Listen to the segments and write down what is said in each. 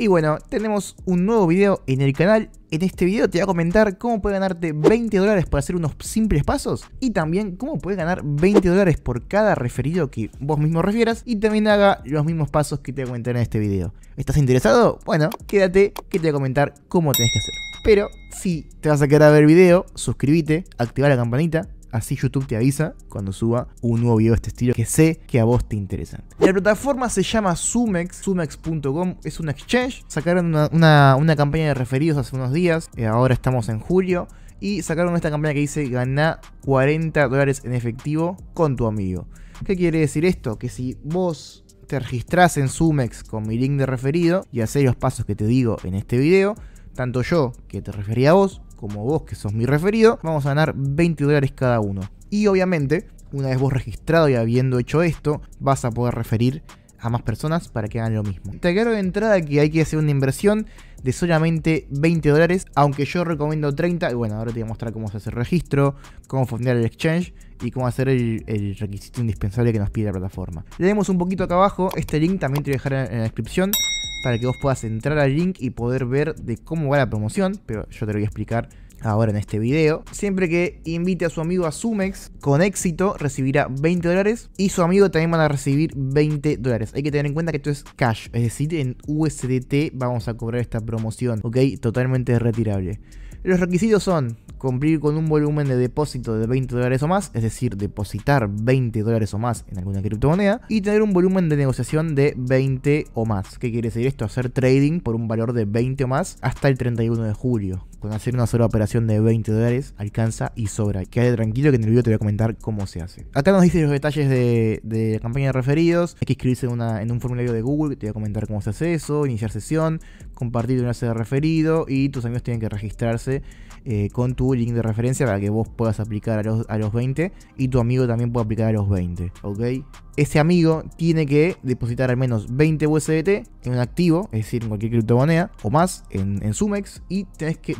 Y bueno, tenemos un nuevo video en el canal. En este video te voy a comentar cómo puedes ganarte 20 dólares por hacer unos simples pasos y también cómo puedes ganar 20 dólares por cada referido que vos mismo refieras y también haga los mismos pasos que te voy a comentar en este video. ¿Estás interesado? Bueno, quédate que te voy a comentar cómo tenés que hacer. Pero si te vas a quedar a ver el video, suscríbete, activa la campanita Así YouTube te avisa cuando suba un nuevo video de este estilo que sé que a vos te interesa. La plataforma se llama Sumex, sumex.com, es un exchange. Sacaron una, campaña de referidos hace unos días, eh, ahora estamos en julio. Y sacaron esta campaña que dice gana 40 dólares en efectivo con tu amigo. ¿Qué quiere decir esto? Que si vos te registrás en Sumex con mi link de referido y hacés los pasos que te digo en este video, tanto yo que te refería a vos, como vos, que sos mi referido, vamos a ganar 20 dólares cada uno. Y obviamente, una vez vos registrado y habiendo hecho esto, vas a poder referir a más personas para que hagan lo mismo. Te quiero de entrada que hay que hacer una inversión de solamente 20 dólares, aunque yo recomiendo 30. Y bueno, ahora te voy a mostrar cómo se hace el registro, cómo fundar el exchange y cómo hacer el, requisito indispensable que nos pide la plataforma. Le damos un poquito acá abajo, este link también te voy a dejar en, la descripción para que vos puedas entrar al link y poder ver de cómo va la promoción, pero yo te lo voy a explicar ahora en este video. Siempre que invite a su amigo a Sumex, con éxito recibirá 20 dólares y su amigo también van a recibir 20 dólares. Hay que tener en cuenta que esto es cash, es decir, en USDT vamos a cobrar esta promoción, ¿ok? Totalmente retirable. Los requisitos son cumplir con un volumen de depósito de 20 dólares o más, es decir, depositar 20 dólares o más en alguna criptomoneda, y tener un volumen de negociación de 20 o más. ¿Qué quiere decir esto? Hacer trading por un valor de 20 o más hasta el 31 de julio. Con hacer una sola operación de 20 dólares alcanza y sobra. Quédate tranquilo que en el video te voy a comentar cómo se hace. Acá nos dice los detalles de, la campaña de referidos. Hay que inscribirse en, un formulario de Google. Te voy a comentar cómo se hace eso. Iniciar sesión, compartir tu enlace de referido y tus amigos tienen que registrarse eh, con tu link de referencia para que vos puedas aplicar a los, a los 20 y tu amigo también pueda aplicar a los 20. ¿Ok? ese amigo tiene que depositar al menos 20 USDT en un activo, es decir, en cualquier criptomoneda o más, en, Sumex, y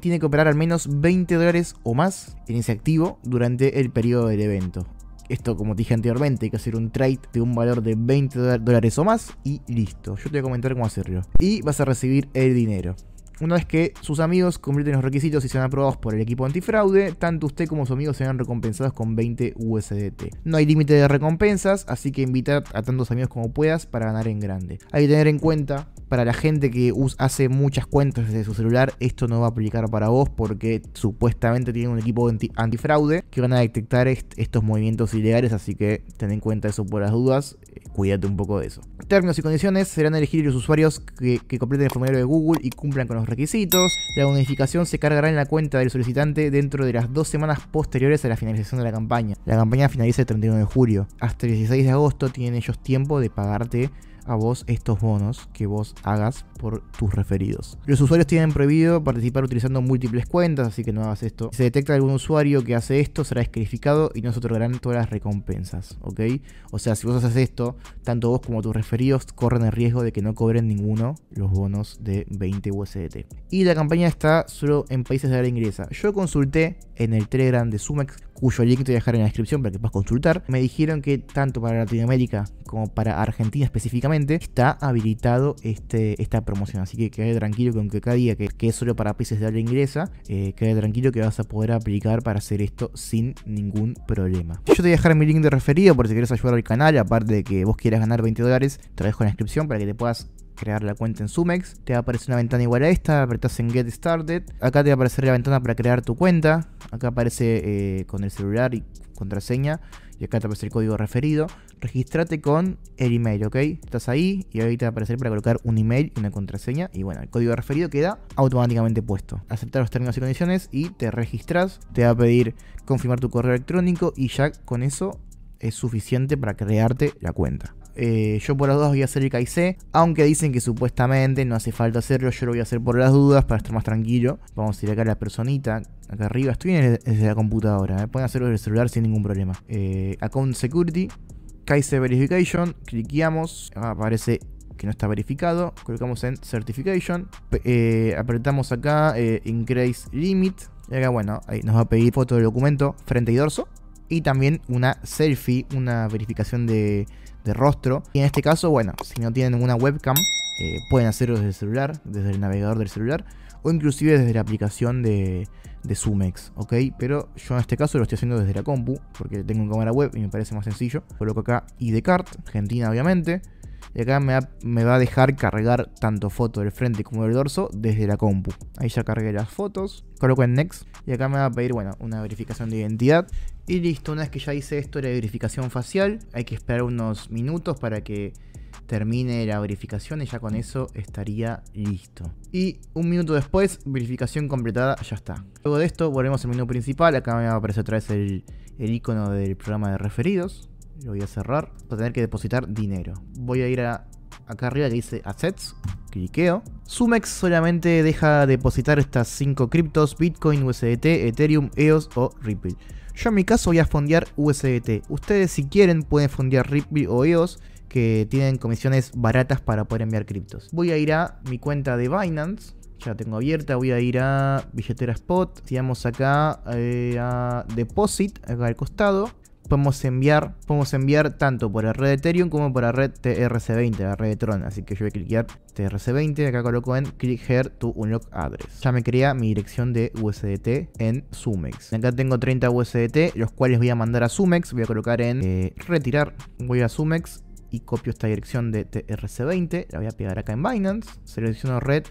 tiene que operar al menos 20 dólares o más en ese activo durante el periodo del evento. Esto, como te dije anteriormente, hay que hacer un trade de un valor de 20 dólares o más y listo. Yo te voy a comentar cómo hacerlo. Y vas a recibir el dinero. Una vez que sus amigos cumplen los requisitos y sean aprobados por el equipo antifraude, tanto usted como su amigos serán recompensados con 20 USDT. No hay límite de recompensas, así que invita a tantos amigos como puedas para ganar en grande. Hay que tener en cuenta, para la gente que hace muchas cuentas desde su celular, esto no va a aplicar para vos porque supuestamente tienen un equipo antifraude que van a detectar estos movimientos ilegales, así que ten en cuenta eso por las dudas, eh, cuídate un poco de eso. Términos y condiciones serán elegir los usuarios que, que completen el formulario de Google y cumplan con los requisitos. La bonificación se cargará en la cuenta del solicitante dentro de las dos semanas posteriores a la finalización de la campaña. La campaña finaliza el 31 de julio. Hasta el 16 de agosto tienen ellos tiempo de pagarte a vos estos bonos que vos hagas por tus referidos. Los usuarios tienen prohibido participar utilizando múltiples cuentas, así que no hagas esto. Si se detecta algún usuario que hace esto, será descalificado y no se otorgarán todas las recompensas, ¿ok? O sea, si vos haces esto, tanto vos como tus referidos corren el riesgo de que no cobren ninguno los bonos de 20 USDT. Y la campaña está solo en países de área inglesa. Yo consulté en el Telegram de Sumex, cuyo link te voy a dejar en la descripción para que puedas consultar. Me dijeron que tanto para Latinoamérica como para Argentina específicamente está habilitado este, esta promoción. Así que quede tranquilo que aunque cada día que, que es solo para países de habla inglesa, eh, quede tranquilo que vas a poder aplicar para hacer esto sin ningún problema. Yo te voy a dejar mi link de referido por si quieres ayudar al canal, aparte de que vos quieras ganar 20 dólares, te dejo en la descripción para que te puedas crear la cuenta en Sumex. Te va a aparecer una ventana igual a esta, apretas en Get Started. Acá te va a aparecer la ventana para crear tu cuenta. Acá aparece eh, con el celular y contraseña. Y acá te aparece el código referido registrate con el email, ¿ok? Estás ahí y ahorita te va a aparecer para colocar un email y una contraseña. Y bueno, el código referido queda automáticamente puesto. Aceptar los términos y condiciones y te registras. Te va a pedir confirmar tu correo electrónico y ya con eso es suficiente para crearte la cuenta. Eh, yo por las dos voy a hacer el KIC, aunque dicen que supuestamente no hace falta hacerlo, yo lo voy a hacer por las dudas para estar más tranquilo. Vamos a ir acá a la personita, acá arriba, estoy desde la computadora, ¿eh? pueden hacerlo desde el celular sin ningún problema. Eh, account Security, Kaiser Verification, cliqueamos, aparece que no está verificado, colocamos en Certification, eh, apretamos acá eh, Increase Limit, y acá bueno, ahí nos va a pedir foto del documento, frente y dorso, y también una selfie, una verificación de, rostro, y en este caso, bueno, si no tienen una webcam, eh, pueden hacerlo desde el celular, desde el navegador del celular, o inclusive desde la aplicación de, de Sumex, ¿ok? Pero yo en este caso lo estoy haciendo desde la compu, porque tengo una cámara web y me parece más sencillo. Coloco acá ID card, Argentina obviamente, y acá me va, a dejar cargar tanto foto del frente como del dorso desde la compu. Ahí ya cargué las fotos, coloco en Next y acá me va a pedir, bueno, una verificación de identidad. Y listo, una vez que ya hice esto, la verificación facial, hay que esperar unos minutos para que termine la verificación y ya con eso estaría listo. Y un minuto después, verificación completada, ya está. Luego de esto, volvemos al menú principal. Acá me aparece otra vez el, el icono del programa de referidos. Lo voy a cerrar. Voy a tener que depositar dinero. Voy a ir acá arriba que dice Assets, cliqueo. Sumex solamente deja depositar estas 5 criptos, Bitcoin, USDT, Ethereum, EOS o Ripple. Yo en mi caso voy a fondear USDT. Ustedes si quieren pueden fondear Ripple o EOS que tienen comisiones baratas para poder enviar criptos. Voy a ir a mi cuenta de Binance. Ya la tengo abierta, voy a ir a billetera spot. Si vamos acá eh, a deposit, acá al costado. Podemos enviar, podemos enviar tanto por la red Ethereum como por la red TRC20, la red de Tron. Así que yo voy a cliquear TRC20, acá coloco en click here to unlock address. Ya me crea mi dirección de USDT en Sumex. Acá tengo 30 USDT, los cuales voy a mandar a Sumex. Voy a colocar en eh, retirar, voy a Sumex y copio esta dirección de TRC20, la voy a pegar acá en Binance, selecciono red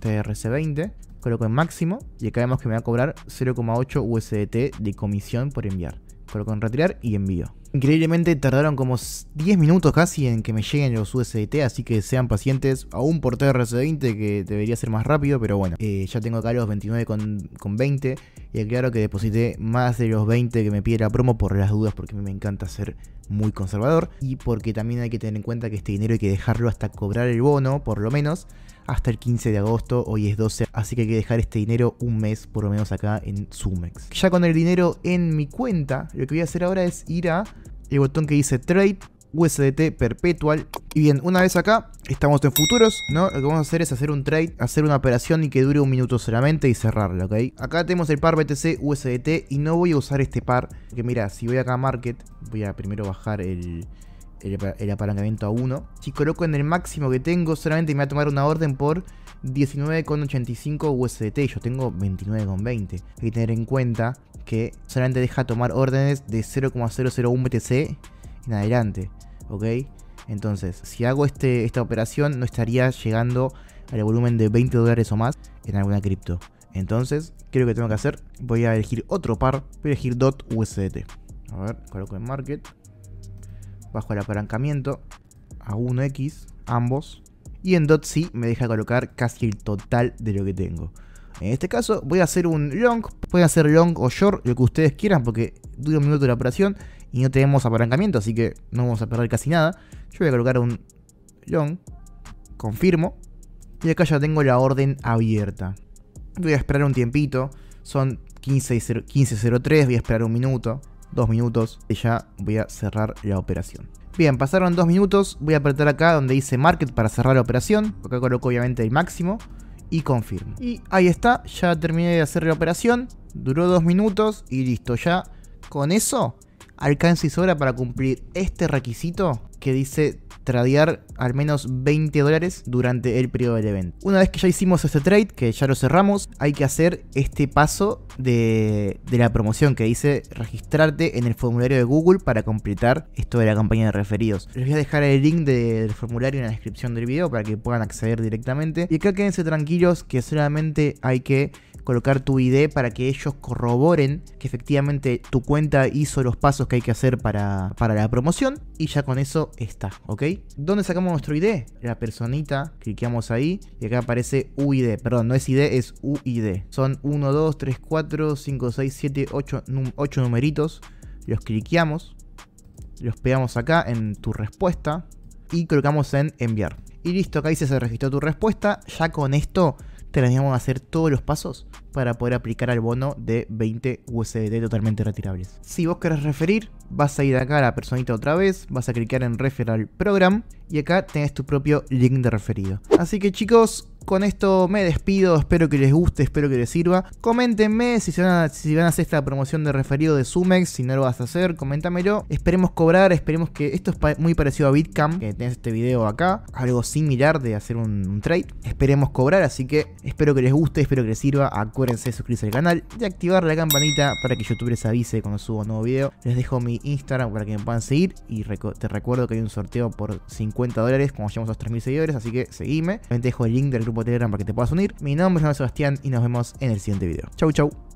TRC20, coloco en máximo y acá vemos que me va a cobrar 0,8 USDT de comisión por enviar. Coloco en retirar y envío. Increíblemente tardaron como 10 minutos casi en que me lleguen los USDT, así que sean pacientes, aún por TRC20 que debería ser más rápido, pero bueno, eh, ya tengo acá los 29,20 y aclaro que deposité más de los 20 que me pide la promo por las dudas porque me encanta ser muy conservador. Y porque también hay que tener en cuenta que este dinero hay que dejarlo hasta cobrar el bono, por lo menos, hasta el 15 de agosto, hoy es 12. Así que hay que dejar este dinero un mes por lo menos acá en Sumex. Ya con el dinero en mi cuenta, lo que voy a hacer ahora es ir a el botón que dice Trade USDT Perpetual. Y bien, una vez acá, estamos en futuros, ¿no? Lo que vamos a hacer es hacer un trade, hacer una operación y que dure un minuto solamente y cerrarla, ¿ok? Acá tenemos el par BTC USDT y no voy a usar este par. Que mira, si voy acá a Market, voy a primero bajar el... El, apalancamiento a 1. Si coloco en el máximo que tengo, solamente me va a tomar una orden por 19,85 USDT. Yo tengo 29,20. Hay que tener en cuenta que solamente deja tomar órdenes de 0,001 BTC en adelante, ¿ok? Entonces, si hago este, esta operación, no estaría llegando al volumen de 20 dólares o más en alguna cripto. Entonces, creo que tengo que hacer, voy a elegir otro par, voy a elegir DOT USDT. A ver, coloco en Market, bajo el apalancamiento a 1X, ambos, y en DOT sí me deja colocar casi el total de lo que tengo. En este caso voy a hacer un long, pueden hacer long o short, lo que ustedes quieran porque dura un minuto la operación y no tenemos apalancamiento, así que no vamos a perder casi nada. Yo voy a colocar un long, confirmo, y acá ya tengo la orden abierta. Voy a esperar un tiempito, son 15.03, voy a esperar un minuto, dos minutos, y ya voy a cerrar la operación. Bien, pasaron dos minutos, voy a apretar acá donde dice market para cerrar la operación, acá coloco obviamente el máximo, y confirmo. Y ahí está, ya terminé de hacer la operación, duró dos minutos y listo, ya con eso alcance y sobra para cumplir este requisito que dice tradear al menos 20 dólares durante el periodo del evento. Una vez que ya hicimos este trade, que ya lo cerramos, hay que hacer este paso de, de, la promoción que dice registrarte en el formulario de Google para completar esto de la campaña de referidos. Les voy a dejar el link del formulario en la descripción del video para que puedan acceder directamente. Y acá quédense tranquilos que solamente hay que colocar tu ID para que ellos corroboren que efectivamente tu cuenta hizo los pasos que hay que hacer para, la promoción y ya con eso está, ¿ok? ¿Dónde sacamos nuestro ID? La personita, cliqueamos ahí y acá aparece UID, perdón, no es ID, es UID. Son 1, 2, 3, 4, 5, 6, 7, 8, 8 numeritos, los cliqueamos, los pegamos acá en tu respuesta y colocamos en enviar. Y listo, acá dice se registró tu respuesta. Ya con esto teníamos a hacer todos los pasos para poder aplicar al bono de 20 USDT totalmente retirables. Si vos querés referir, vas a ir acá a la personita otra vez, vas a clicar en Referral Program y acá tenés tu propio link de referido. Así que chicos, con esto me despido, espero que les guste, espero que les sirva. Coméntenme si, van, a, hacer esta promoción de referido de Sumex, si no lo vas a hacer, coméntamelo. Esperemos cobrar, esperemos que esto es muy parecido a Bitcam, que tenés este video acá, algo similar de hacer un, trade. Esperemos cobrar, así que espero que les guste, espero que les sirva. Acuérdense de suscribirse al canal, y activar la campanita para que YouTube les avise cuando subo un nuevo video. Les dejo mi Instagram para que me puedan seguir y te recuerdo que hay un sorteo por 50 dólares como llevamos a los 3.000 seguidores, así que seguime. También te dejo el link del grupo de Telegram para que te puedas unir. Mi nombre es Sebastián y nos vemos en el siguiente video. Chau, chau.